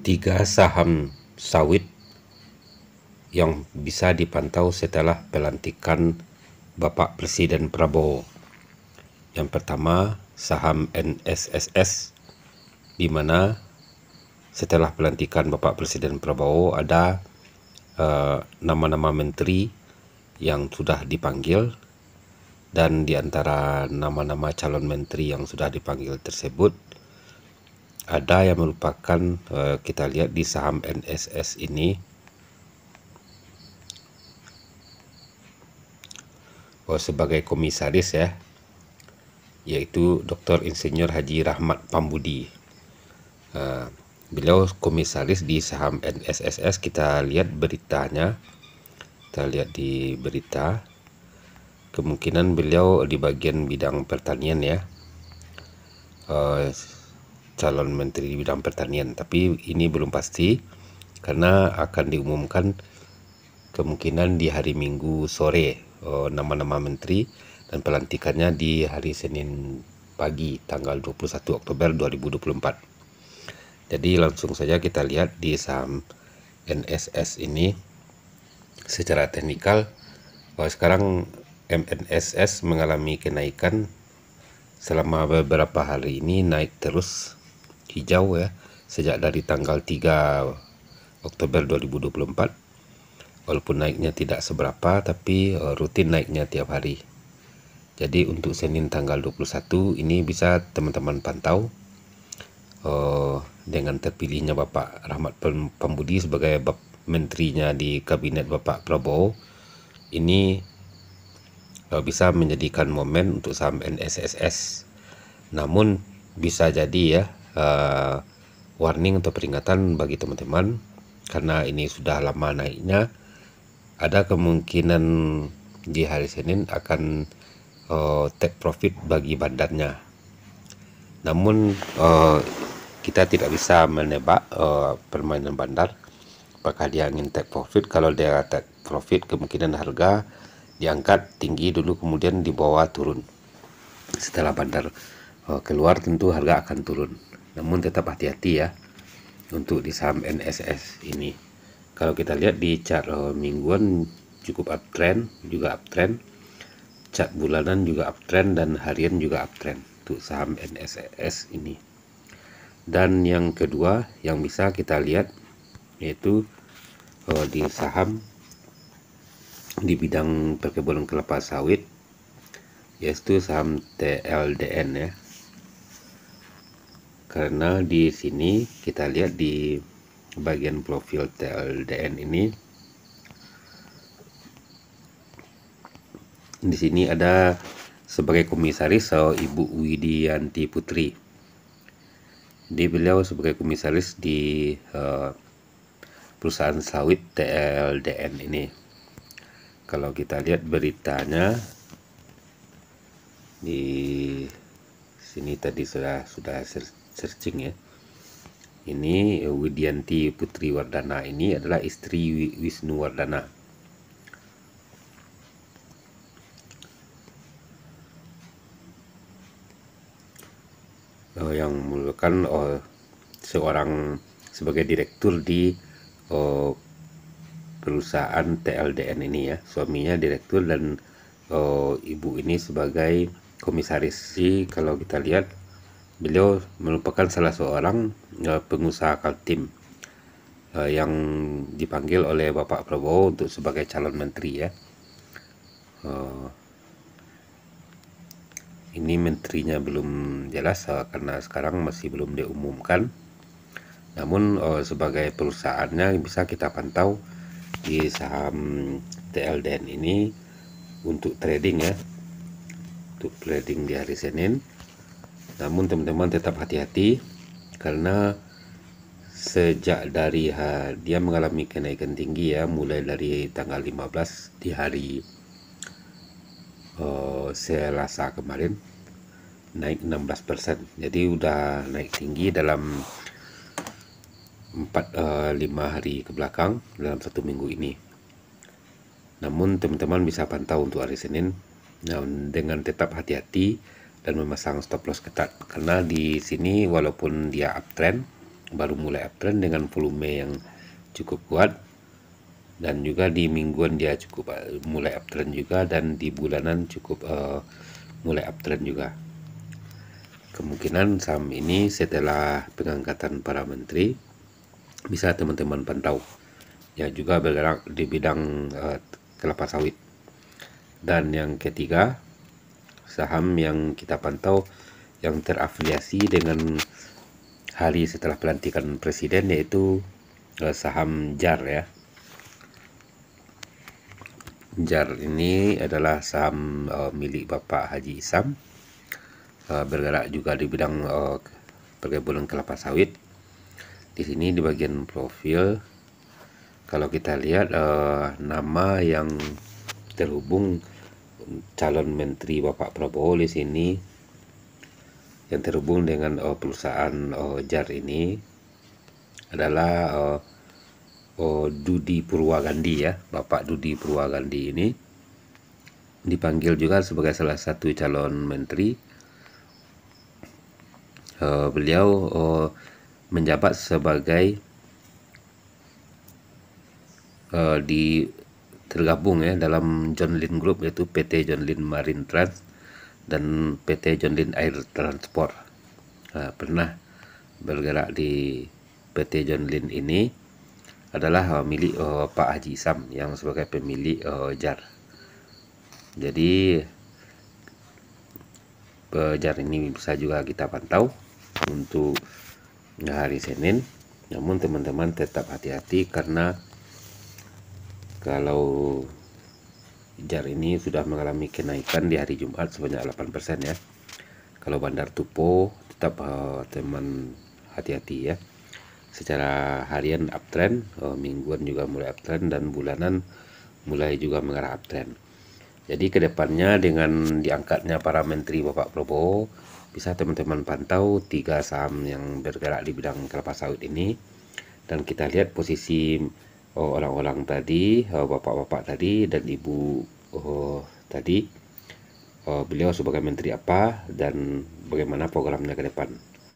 tiga saham sawit yang bisa dipantau setelah pelantikan Bapak Presiden Prabowo. Yang pertama, saham NSSS, di mana setelah pelantikan Bapak Presiden Prabowo ada eh, nama-nama uh, menteri yang sudah dipanggil dan di antara nama-nama calon menteri yang sudah dipanggil tersebut ada yang merupakan uh, kita lihat di saham NSS ini oh, sebagai komisaris ya yaitu Dr. Insinyur Haji Rahmat Pambudi uh, beliau komisaris di saham NSSS kita lihat beritanya kita lihat di berita kemungkinan beliau di bagian bidang pertanian ya uh, calon menteri di bidang pertanian tapi ini belum pasti karena akan diumumkan kemungkinan di hari Minggu sore eh, nama-nama oh, menteri dan pelantikannya di hari Senin pagi tanggal 21 Oktober 2024. Jadi langsung saja kita lihat di saham NSS ini secara teknikal oh, sekarang MNSS mengalami kenaikan selama beberapa hari ini naik terus hijau ya sejak dari tanggal 3 Oktober 2024 walaupun naiknya tidak seberapa tapi eh, rutin naiknya tiap hari jadi untuk Senin tanggal 21 ini bisa teman-teman pantau uh, dengan terpilihnya Bapak Rahmat Pembudi sebagai menterinya di kabinet Bapak Prabowo ini uh, bisa menjadikan momen untuk saham NSSS namun bisa jadi ya uh, warning atau peringatan bagi teman-teman karena ini sudah lama naiknya ada kemungkinan di hari Senin akan uh, take profit bagi bandarnya namun uh, kita tidak bisa menebak uh, permainan bandar apakah dia ingin take profit kalau dia take profit kemungkinan harga diangkat tinggi dulu kemudian dibawa turun setelah bandar keluar tentu harga akan turun namun tetap hati-hati ya untuk di saham NSS ini kalau kita lihat di chart mingguan cukup uptrend juga uptrend chart bulanan juga uptrend dan harian juga uptrend untuk saham NSS ini dan yang kedua yang bisa kita lihat yaitu eh, di saham di bidang perkebunan kelapa sawit yaitu saham TLDN ya karena di sini kita lihat di bagian profil TLDN ini di sini ada sebagai komisaris so Ibu Widianti Putri. Di beliau sebagai komisaris di uh, perusahaan sawit TLDN ini. Kalau kita lihat beritanya di sini tadi sudah sudah searching ya ini eh, Widianti Putri Wardana ini adalah istri Wisnu Wardana Oh, eh, yang merupakan oh, seorang sebagai direktur di oh, perusahaan TLDN ini ya suaminya direktur dan oh, ibu ini sebagai komisaris sih kalau kita lihat beliau merupakan salah seorang eh, pengusaha Kaltim eh, yang dipanggil oleh Bapak Prabowo untuk sebagai calon menteri ya. Eh, ini menterinya belum jelas karena sekarang masih belum diumumkan. Namun sebagai perusahaannya bisa kita pantau di saham TLDN ini untuk trading ya. Untuk trading di hari Senin namun teman-teman tetap hati-hati karena sejak dari dia mengalami kenaikan tinggi ya mulai dari tanggal 15 di hari uh, Selasa kemarin naik 16% jadi udah naik tinggi dalam 4 uh, 5 hari ke belakang dalam satu minggu ini namun teman-teman bisa pantau untuk hari Senin dan nah, dengan tetap hati-hati dan memasang stop loss ketat karena di sini walaupun dia uptrend baru mulai uptrend dengan volume yang cukup kuat dan juga di mingguan dia cukup eh, mulai uptrend juga dan di bulanan cukup uh, mulai uptrend juga kemungkinan saham ini setelah pengangkatan para menteri bisa teman-teman pantau ya juga bergerak di bidang uh, kelapa sawit dan yang ketiga saham yang kita pantau yang terafiliasi dengan hari setelah pelantikan presiden yaitu eh, saham JAR ya. JAR ini adalah saham uh, milik Bapak Haji Isam uh, bergerak juga di bidang uh, perkebunan kelapa sawit. Di sini di bagian profil kalau kita lihat uh, nama yang terhubung calon menteri Bapak Prabowo di sini yang terhubung dengan uh, perusahaan uh, JAR ini adalah uh, uh, Dudi Purwagandi ya, Bapak Dudi Purwagandi ini dipanggil juga sebagai salah satu calon menteri. Uh, beliau uh, menjabat sebagai uh, di tergabung ya dalam John Lynn Group yaitu PT John Lynn Marine Trans dan PT John Lynn Air Transport nah, pernah bergerak di PT John Lynn ini adalah uh, milik uh, Pak Haji Sam yang sebagai pemilik uh, JAR jadi uh, JAR ini bisa juga kita pantau untuk hari Senin namun teman-teman tetap hati-hati karena kalau jar ini sudah mengalami kenaikan di hari Jumat sebanyak 8% ya kalau bandar Tupo tetap uh, teman hati-hati ya secara harian uptrend uh, mingguan juga mulai uptrend dan bulanan mulai juga mengarah uptrend jadi kedepannya dengan diangkatnya para menteri Bapak Prabowo bisa teman-teman pantau tiga saham yang bergerak di bidang kelapa sawit ini dan kita lihat posisi oh, orang-orang tadi oh, bapak-bapak tadi dan ibu oh, tadi uh, beliau sebagai menteri apa dan bagaimana programnya ke depan